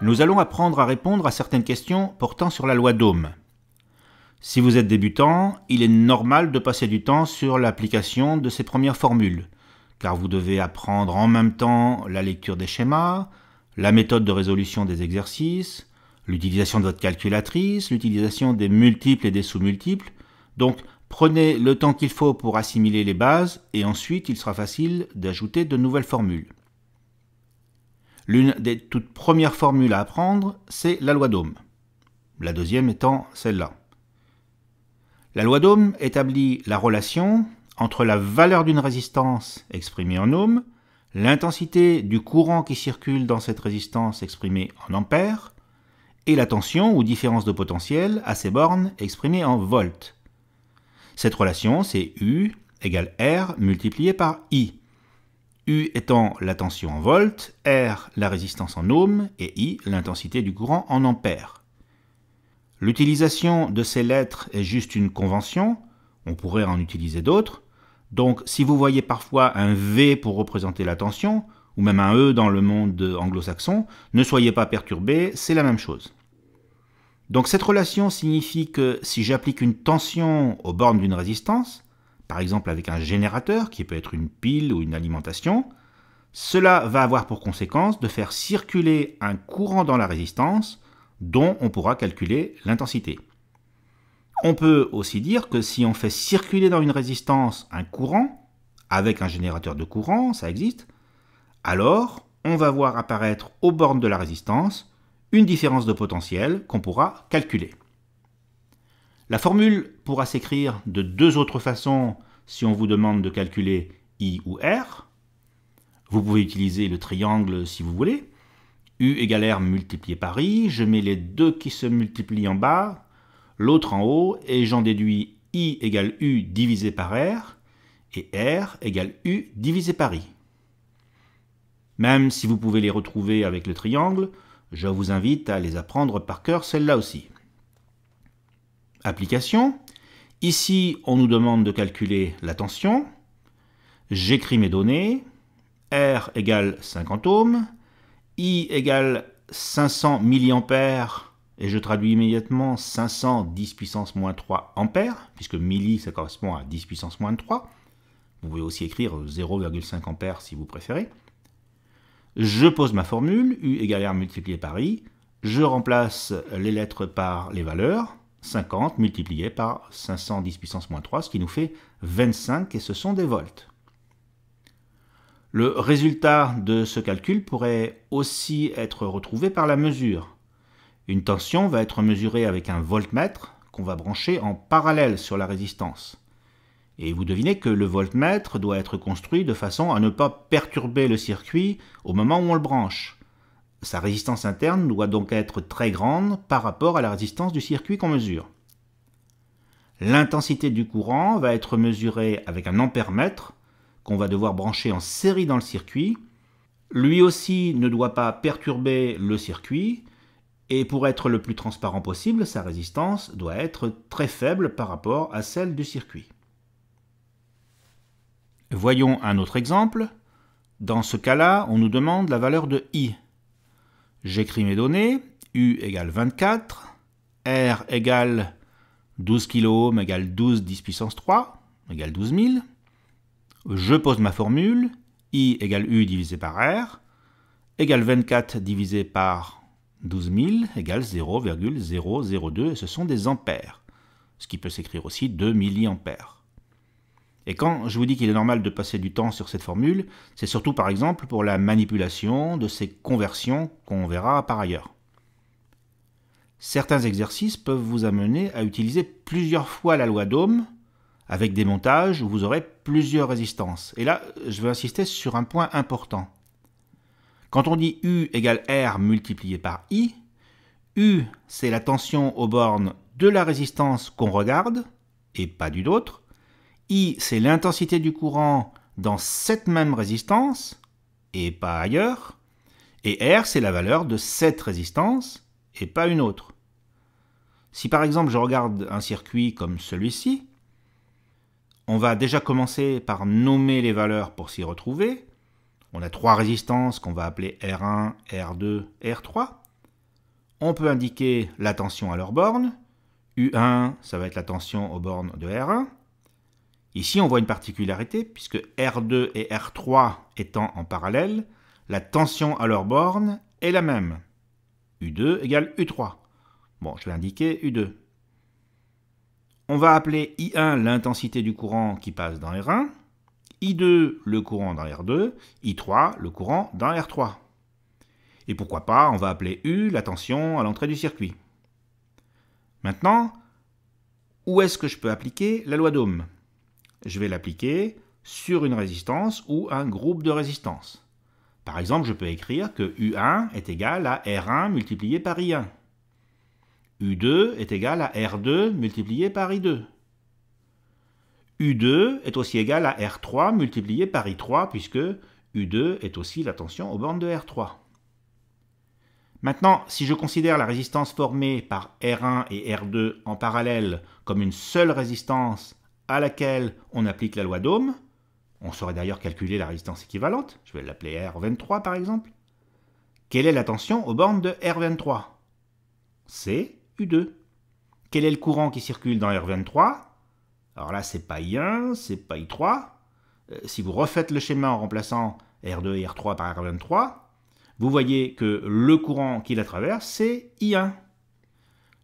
nous allons apprendre à répondre à certaines questions portant sur la loi d'Ohm. Si vous êtes débutant, il est normal de passer du temps sur l'application de ces premières formules, car vous devez apprendre en même temps la lecture des schémas, la méthode de résolution des exercices, l'utilisation de votre calculatrice, l'utilisation des multiples et des sous-multiples. Donc prenez le temps qu'il faut pour assimiler les bases et ensuite il sera facile d'ajouter de nouvelles formules. L'une des toutes premières formules à apprendre, c'est la loi d'Ohm. La deuxième étant celle-là. La loi d'Ohm établit la relation entre la valeur d'une résistance exprimée en Ohm, l'intensité du courant qui circule dans cette résistance exprimée en ampères, et la tension ou différence de potentiel à ses bornes exprimée en volts. Cette relation, c'est U égale R multiplié par I. U étant la tension en volts, R la résistance en ohms et I l'intensité du courant en ampères. L'utilisation de ces lettres est juste une convention, on pourrait en utiliser d'autres, donc si vous voyez parfois un V pour représenter la tension, ou même un E dans le monde anglo-saxon, ne soyez pas perturbé, c'est la même chose. Donc cette relation signifie que si j'applique une tension aux bornes d'une résistance, par exemple avec un générateur qui peut être une pile ou une alimentation, cela va avoir pour conséquence de faire circuler un courant dans la résistance dont on pourra calculer l'intensité. On peut aussi dire que si on fait circuler dans une résistance un courant, avec un générateur de courant, ça existe, alors on va voir apparaître aux bornes de la résistance une différence de potentiel qu'on pourra calculer. La formule pourra s'écrire de deux autres façons si on vous demande de calculer I ou R. Vous pouvez utiliser le triangle si vous voulez. U égale R multiplié par I, je mets les deux qui se multiplient en bas, l'autre en haut, et j'en déduis I égale U divisé par R, et R égale U divisé par I. Même si vous pouvez les retrouver avec le triangle, je vous invite à les apprendre par cœur celle-là aussi application. Ici, on nous demande de calculer la tension. J'écris mes données. R égale 50 ohms. I égale 500 mA. Et je traduis immédiatement 500 10 puissance moins 3 ampères, puisque milli, ça correspond à 10 puissance moins 3. Vous pouvez aussi écrire 0,5 ampères si vous préférez. Je pose ma formule, U égale R multiplié par I. Je remplace les lettres par les valeurs. 50 multiplié par 510 puissance moins 3, ce qui nous fait 25, et ce sont des volts. Le résultat de ce calcul pourrait aussi être retrouvé par la mesure. Une tension va être mesurée avec un voltmètre qu'on va brancher en parallèle sur la résistance. Et vous devinez que le voltmètre doit être construit de façon à ne pas perturber le circuit au moment où on le branche. Sa résistance interne doit donc être très grande par rapport à la résistance du circuit qu'on mesure. L'intensité du courant va être mesurée avec un ampèremètre qu'on va devoir brancher en série dans le circuit. Lui aussi ne doit pas perturber le circuit et pour être le plus transparent possible, sa résistance doit être très faible par rapport à celle du circuit. Voyons un autre exemple. Dans ce cas-là, on nous demande la valeur de I J'écris mes données, U égale 24, R égale 12 kOhm égale 12 10 puissance 3, égale 12 000. Je pose ma formule, I égale U divisé par R, égale 24 divisé par 12 000, égale 0,002, et ce sont des ampères, ce qui peut s'écrire aussi 2 milliampères. Et quand je vous dis qu'il est normal de passer du temps sur cette formule, c'est surtout par exemple pour la manipulation de ces conversions qu'on verra par ailleurs. Certains exercices peuvent vous amener à utiliser plusieurs fois la loi d'Ohm avec des montages où vous aurez plusieurs résistances. Et là, je veux insister sur un point important. Quand on dit U égale R multiplié par I, U c'est la tension aux bornes de la résistance qu'on regarde, et pas d'une autre, I, c'est l'intensité du courant dans cette même résistance et pas ailleurs. Et R, c'est la valeur de cette résistance et pas une autre. Si par exemple je regarde un circuit comme celui-ci, on va déjà commencer par nommer les valeurs pour s'y retrouver. On a trois résistances qu'on va appeler R1, R2, R3. On peut indiquer la tension à leur bornes, U1, ça va être la tension aux bornes de R1. Ici, on voit une particularité, puisque R2 et R3 étant en parallèle, la tension à leur borne est la même. U2 égale U3. Bon, je vais indiquer U2. On va appeler I1 l'intensité du courant qui passe dans R1, I2 le courant dans R2, I3 le courant dans R3. Et pourquoi pas, on va appeler U la tension à l'entrée du circuit. Maintenant, où est-ce que je peux appliquer la loi d'Ohm je vais l'appliquer sur une résistance ou un groupe de résistance. Par exemple, je peux écrire que U1 est égal à R1 multiplié par I1. U2 est égal à R2 multiplié par I2. U2 est aussi égal à R3 multiplié par I3 puisque U2 est aussi la tension aux bornes de R3. Maintenant, si je considère la résistance formée par R1 et R2 en parallèle comme une seule résistance à laquelle on applique la loi d'Ohm. On saurait d'ailleurs calculer la résistance équivalente, je vais l'appeler R23 par exemple. Quelle est la tension aux bornes de R23 C'est U2. Quel est le courant qui circule dans R23 Alors là, c'est pas I1, c'est pas I3. Euh, si vous refaites le schéma en remplaçant R2 et R3 par R23, vous voyez que le courant qui la traverse, c'est I1.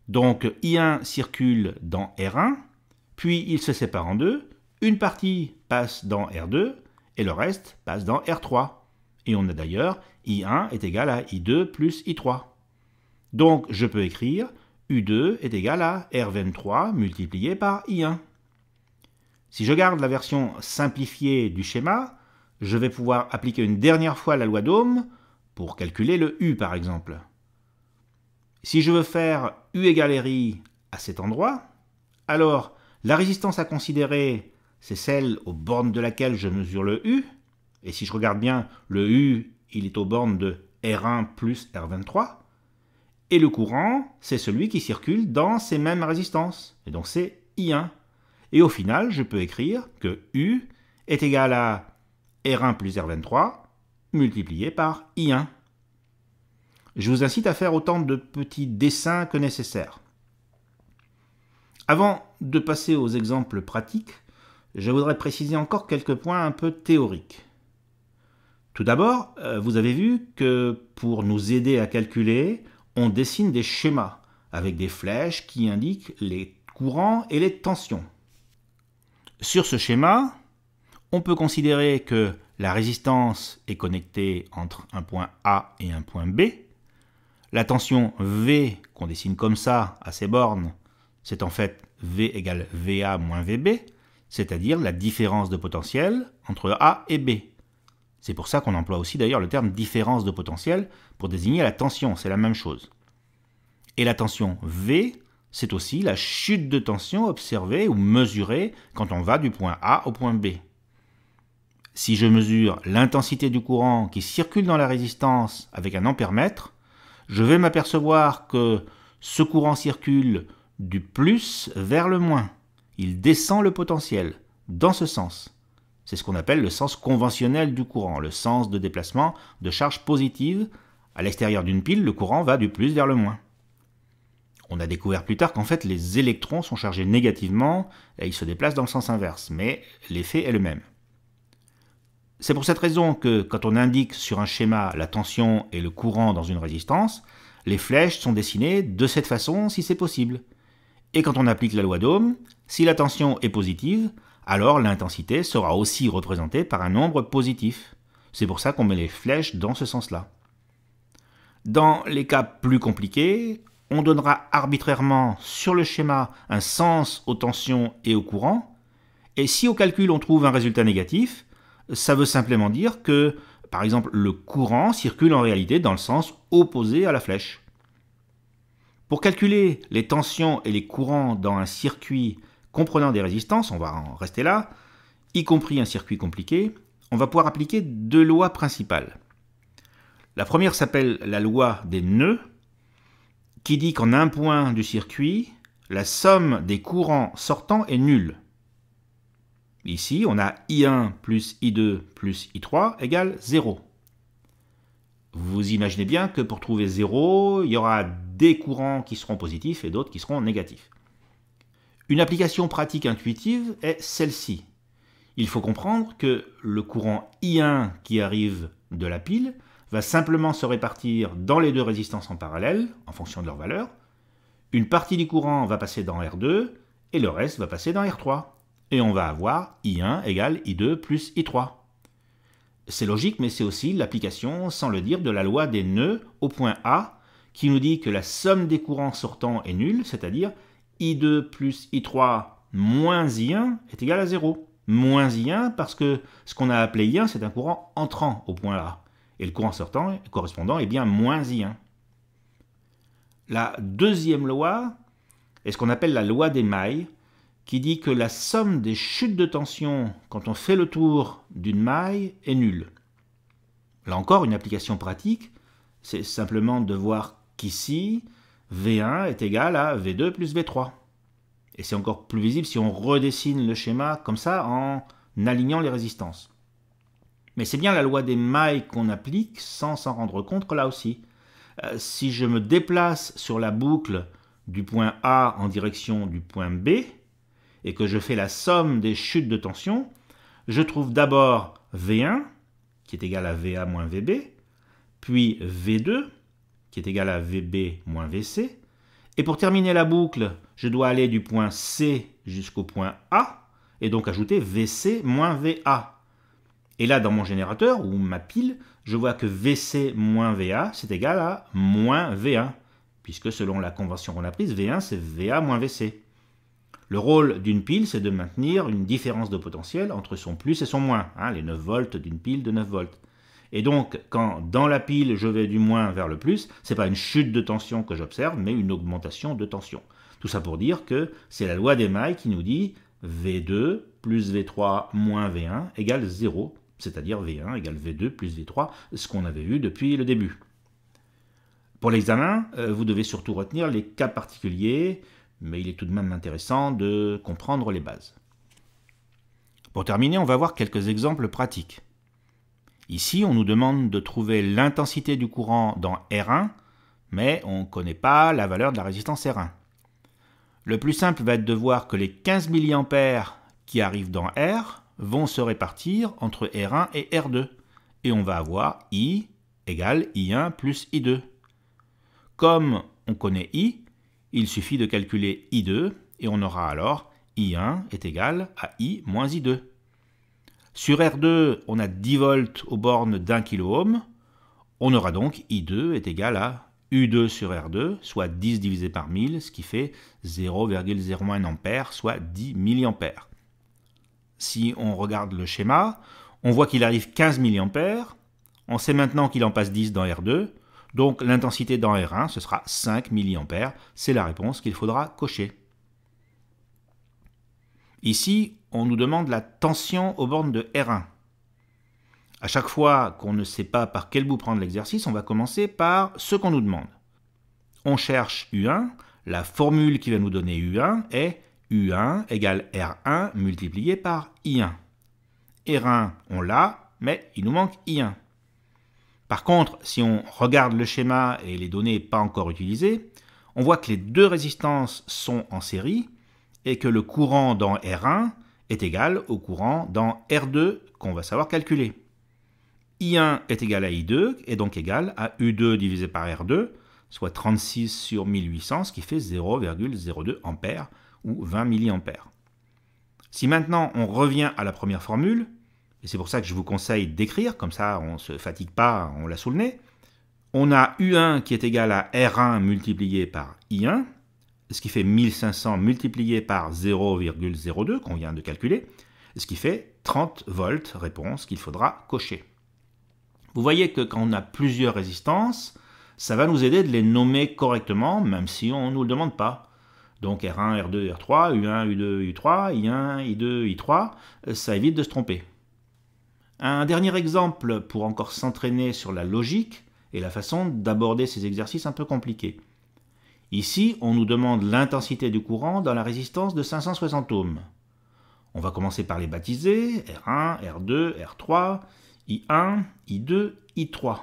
Donc I1 circule dans R1, puis il se sépare en deux, une partie passe dans R2 et le reste passe dans R3. Et on a d'ailleurs I1 est égal à I2 plus I3. Donc je peux écrire U2 est égal à R23 multiplié par I1. Si je garde la version simplifiée du schéma, je vais pouvoir appliquer une dernière fois la loi d'Ohm pour calculer le U par exemple. Si je veux faire U égale RI à cet endroit, alors la résistance à considérer, c'est celle aux bornes de laquelle je mesure le U. Et si je regarde bien, le U, il est aux bornes de R1 plus R23. Et le courant, c'est celui qui circule dans ces mêmes résistances. Et donc c'est I1. Et au final, je peux écrire que U est égal à R1 plus R23 multiplié par I1. Je vous incite à faire autant de petits dessins que nécessaire. Avant de passer aux exemples pratiques, je voudrais préciser encore quelques points un peu théoriques. Tout d'abord, euh, vous avez vu que pour nous aider à calculer, on dessine des schémas avec des flèches qui indiquent les courants et les tensions. Sur ce schéma, on peut considérer que la résistance est connectée entre un point A et un point B. La tension V, qu'on dessine comme ça à ses bornes, c'est en fait V égale VA moins VB, c'est-à-dire la différence de potentiel entre A et B. C'est pour ça qu'on emploie aussi d'ailleurs le terme différence de potentiel pour désigner la tension, c'est la même chose. Et la tension V, c'est aussi la chute de tension observée ou mesurée quand on va du point A au point B. Si je mesure l'intensité du courant qui circule dans la résistance avec un ampèremètre, je vais m'apercevoir que ce courant circule du plus vers le moins. Il descend le potentiel, dans ce sens. C'est ce qu'on appelle le sens conventionnel du courant, le sens de déplacement de charge positive. À l'extérieur d'une pile, le courant va du plus vers le moins. On a découvert plus tard qu'en fait les électrons sont chargés négativement et ils se déplacent dans le sens inverse, mais l'effet est le même. C'est pour cette raison que quand on indique sur un schéma la tension et le courant dans une résistance, les flèches sont dessinées de cette façon si c'est possible. Et quand on applique la loi d'Ohm, si la tension est positive, alors l'intensité sera aussi représentée par un nombre positif. C'est pour ça qu'on met les flèches dans ce sens-là. Dans les cas plus compliqués, on donnera arbitrairement sur le schéma un sens aux tensions et aux courants, et si au calcul on trouve un résultat négatif, ça veut simplement dire que, par exemple, le courant circule en réalité dans le sens opposé à la flèche. Pour calculer les tensions et les courants dans un circuit comprenant des résistances, on va en rester là, y compris un circuit compliqué, on va pouvoir appliquer deux lois principales. La première s'appelle la loi des nœuds, qui dit qu'en un point du circuit, la somme des courants sortants est nulle. Ici, on a I1 plus I2 plus I3 égale 0. Vous imaginez bien que pour trouver 0, il y aura des courants qui seront positifs et d'autres qui seront négatifs. Une application pratique intuitive est celle-ci. Il faut comprendre que le courant I1 qui arrive de la pile va simplement se répartir dans les deux résistances en parallèle, en fonction de leur valeur. Une partie du courant va passer dans R2 et le reste va passer dans R3. Et on va avoir I1 égale I2 plus I3 c'est logique, mais c'est aussi l'application, sans le dire, de la loi des nœuds au point A, qui nous dit que la somme des courants sortants est nulle, c'est-à-dire I2 plus I3 moins I1 est égal à 0. Moins I1 parce que ce qu'on a appelé I1, c'est un courant entrant au point A. Et le courant sortant correspondant est bien moins I1. La deuxième loi est ce qu'on appelle la loi des mailles, qui dit que la somme des chutes de tension quand on fait le tour d'une maille est nulle. Là encore, une application pratique, c'est simplement de voir qu'ici, V1 est égal à V2 plus V3. Et c'est encore plus visible si on redessine le schéma comme ça en alignant les résistances. Mais c'est bien la loi des mailles qu'on applique sans s'en rendre compte là aussi. Euh, si je me déplace sur la boucle du point A en direction du point B, et que je fais la somme des chutes de tension, je trouve d'abord V1, qui est égal à VA moins VB, puis V2, qui est égal à VB moins VC, et pour terminer la boucle, je dois aller du point C jusqu'au point A, et donc ajouter VC moins VA. Et là, dans mon générateur, ou ma pile, je vois que VC moins VA, c'est égal à moins V1, puisque selon la convention qu'on a prise, V1 c'est VA moins VC. Le rôle d'une pile, c'est de maintenir une différence de potentiel entre son plus et son moins, hein, les 9 volts d'une pile de 9 volts. Et donc, quand dans la pile, je vais du moins vers le plus, c'est pas une chute de tension que j'observe, mais une augmentation de tension. Tout ça pour dire que c'est la loi des mailles qui nous dit V2 plus V3 moins V1 égale 0, c'est-à-dire V1 égale V2 plus V3, ce qu'on avait vu depuis le début. Pour l'examen, euh, vous devez surtout retenir les cas particuliers, mais il est tout de même intéressant de comprendre les bases. Pour terminer, on va voir quelques exemples pratiques. Ici, on nous demande de trouver l'intensité du courant dans R1, mais on ne connaît pas la valeur de la résistance R1. Le plus simple va être de voir que les 15 mA qui arrivent dans R vont se répartir entre R1 et R2, et on va avoir I égale I1 plus I2. Comme on connaît I, il suffit de calculer I2 et on aura alors I1 est égal à I moins I2. Sur R2, on a 10 volts aux bornes d'un kilo On aura donc I2 est égal à U2 sur R2, soit 10 divisé par 1000, ce qui fait 0,01 ampère, soit 10 milliampères. Si on regarde le schéma, on voit qu'il arrive 15 milliampères. On sait maintenant qu'il en passe 10 dans R2, donc l'intensité dans R1, ce sera 5 mA. C'est la réponse qu'il faudra cocher. Ici, on nous demande la tension aux bornes de R1. À chaque fois qu'on ne sait pas par quel bout prendre l'exercice, on va commencer par ce qu'on nous demande. On cherche U1, la formule qui va nous donner U1 est U1 égale R1 multiplié par I1. R1, on l'a, mais il nous manque I1. Par contre, si on regarde le schéma et les données pas encore utilisées, on voit que les deux résistances sont en série et que le courant dans R1 est égal au courant dans R2 qu'on va savoir calculer. I1 est égal à I2 et donc égal à U2 divisé par R2, soit 36 sur 1800, ce qui fait 0,02 A ou 20 milliampères. Si maintenant on revient à la première formule, et c'est pour ça que je vous conseille d'écrire, comme ça on ne se fatigue pas, on l'a sous le nez. On a U1 qui est égal à R1 multiplié par I1, ce qui fait 1500 multiplié par 0,02 qu'on vient de calculer, ce qui fait 30 volts, réponse qu'il faudra cocher. Vous voyez que quand on a plusieurs résistances, ça va nous aider de les nommer correctement, même si on ne nous le demande pas. Donc R1, R2, R3, U1, U2, U3, I1, I2, I3, ça évite de se tromper. Un dernier exemple pour encore s'entraîner sur la logique et la façon d'aborder ces exercices un peu compliqués. Ici, on nous demande l'intensité du courant dans la résistance de 560 ohms. On va commencer par les baptiser R1, R2, R3, I1, I2, I3.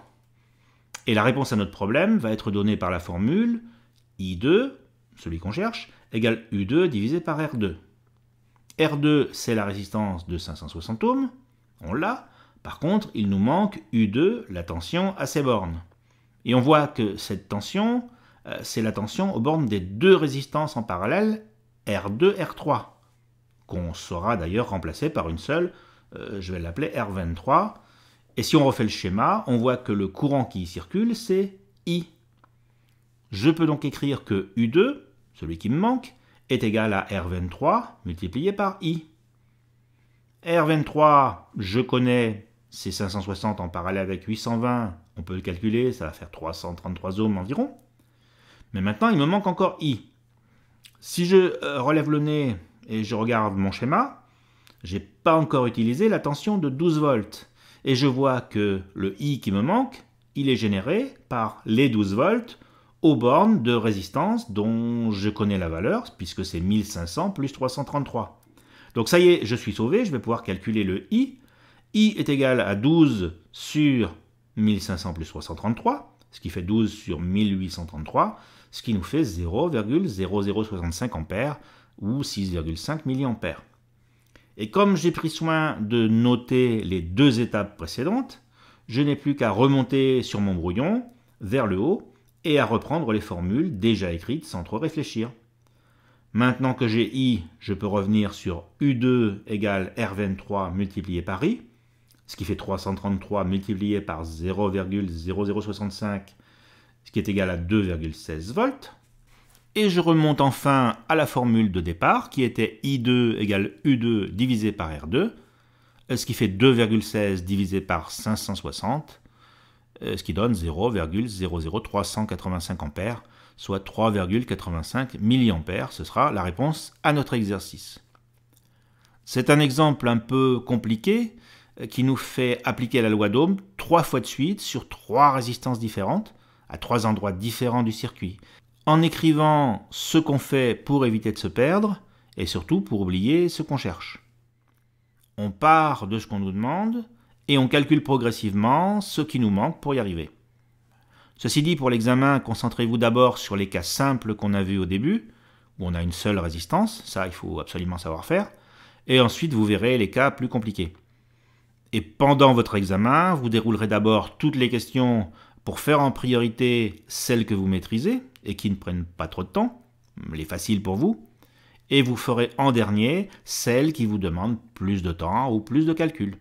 Et la réponse à notre problème va être donnée par la formule I2, celui qu'on cherche, égale U2 divisé par R2. R2, c'est la résistance de 560 ohms, on l'a. Par contre, il nous manque U2, la tension à ses bornes. Et on voit que cette tension, euh, c'est la tension aux bornes des deux résistances en parallèle, R2, R3, qu'on saura d'ailleurs remplacer par une seule, euh, je vais l'appeler R23. Et si on refait le schéma, on voit que le courant qui y circule, c'est I. Je peux donc écrire que U2, celui qui me manque, est égal à R23 multiplié par I. R23, je connais, ces 560 en parallèle avec 820, on peut le calculer, ça va faire 333 ohms environ. Mais maintenant, il me manque encore I. Si je euh, relève le nez et je regarde mon schéma, n'ai pas encore utilisé la tension de 12 volts. Et je vois que le I qui me manque, il est généré par les 12 volts aux bornes de résistance dont je connais la valeur, puisque c'est 1500 plus 333. Donc ça y est, je suis sauvé, je vais pouvoir calculer le i. i est égal à 12 sur 1500 plus 333, ce qui fait 12 sur 1833, ce qui nous fait 0,0065 a ou 6,5 milliampères. Et comme j'ai pris soin de noter les deux étapes précédentes, je n'ai plus qu'à remonter sur mon brouillon vers le haut et à reprendre les formules déjà écrites sans trop réfléchir. Maintenant que j'ai i, je peux revenir sur u2 égale r23 multiplié par i, ce qui fait 333 multiplié par 0,0065, ce qui est égal à 2,16 volts. Et je remonte enfin à la formule de départ, qui était i2 égale u2 divisé par r2, ce qui fait 2,16 divisé par 560, euh, ce qui donne 0,00385 ampères, soit 3,85 milliampères. Ce sera la réponse à notre exercice. C'est un exemple un peu compliqué euh, qui nous fait appliquer la loi d'Ohm trois fois de suite sur trois résistances différentes à trois endroits différents du circuit, en écrivant ce qu'on fait pour éviter de se perdre et surtout pour oublier ce qu'on cherche. On part de ce qu'on nous demande, et on calcule progressivement ce qui nous manque pour y arriver. Ceci dit, pour l'examen, concentrez-vous d'abord sur les cas simples qu'on a vus au début, où on a une seule résistance, ça il faut absolument savoir faire, et ensuite vous verrez les cas plus compliqués. Et pendant votre examen, vous déroulerez d'abord toutes les questions pour faire en priorité celles que vous maîtrisez et qui ne prennent pas trop de temps, les faciles pour vous, et vous ferez en dernier celles qui vous demandent plus de temps ou plus de calculs.